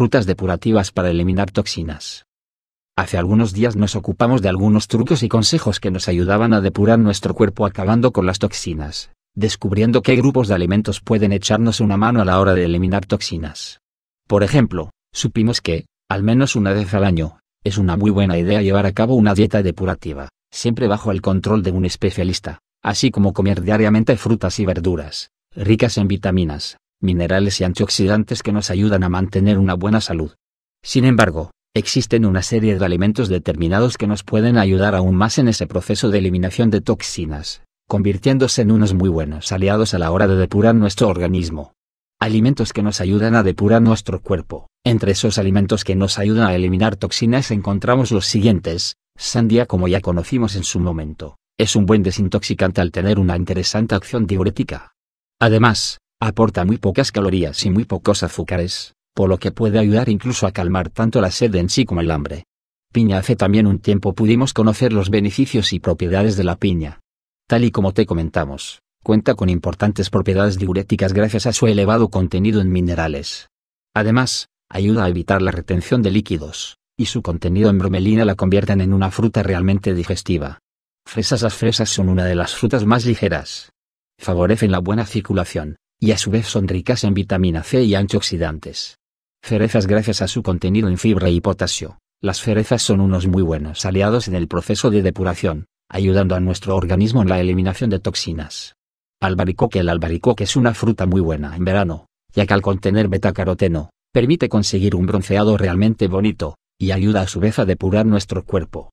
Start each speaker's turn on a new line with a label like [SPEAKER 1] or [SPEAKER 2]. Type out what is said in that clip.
[SPEAKER 1] frutas depurativas para eliminar toxinas. Hace algunos días nos ocupamos de algunos trucos y consejos que nos ayudaban a depurar nuestro cuerpo acabando con las toxinas, descubriendo qué grupos de alimentos pueden echarnos una mano a la hora de eliminar toxinas. Por ejemplo, supimos que, al menos una vez al año, es una muy buena idea llevar a cabo una dieta depurativa, siempre bajo el control de un especialista, así como comer diariamente frutas y verduras, ricas en vitaminas, minerales y antioxidantes que nos ayudan a mantener una buena salud. Sin embargo, existen una serie de alimentos determinados que nos pueden ayudar aún más en ese proceso de eliminación de toxinas, convirtiéndose en unos muy buenos aliados a la hora de depurar nuestro organismo. Alimentos que nos ayudan a depurar nuestro cuerpo. Entre esos alimentos que nos ayudan a eliminar toxinas encontramos los siguientes. Sandía como ya conocimos en su momento, es un buen desintoxicante al tener una interesante acción diurética. Además, Aporta muy pocas calorías y muy pocos azúcares, por lo que puede ayudar incluso a calmar tanto la sed en sí como el hambre. Piña hace también un tiempo pudimos conocer los beneficios y propiedades de la piña. Tal y como te comentamos, cuenta con importantes propiedades diuréticas gracias a su elevado contenido en minerales. Además, ayuda a evitar la retención de líquidos, y su contenido en bromelina la convierten en una fruta realmente digestiva. Fresas Las fresas son una de las frutas más ligeras. Favorecen la buena circulación, y a su vez son ricas en vitamina C y antioxidantes. Cerezas gracias a su contenido en fibra y potasio. Las cerezas son unos muy buenos aliados en el proceso de depuración, ayudando a nuestro organismo en la eliminación de toxinas. Albaricoque El albaricoque es una fruta muy buena en verano, ya que al contener caroteno permite conseguir un bronceado realmente bonito, y ayuda a su vez a depurar nuestro cuerpo.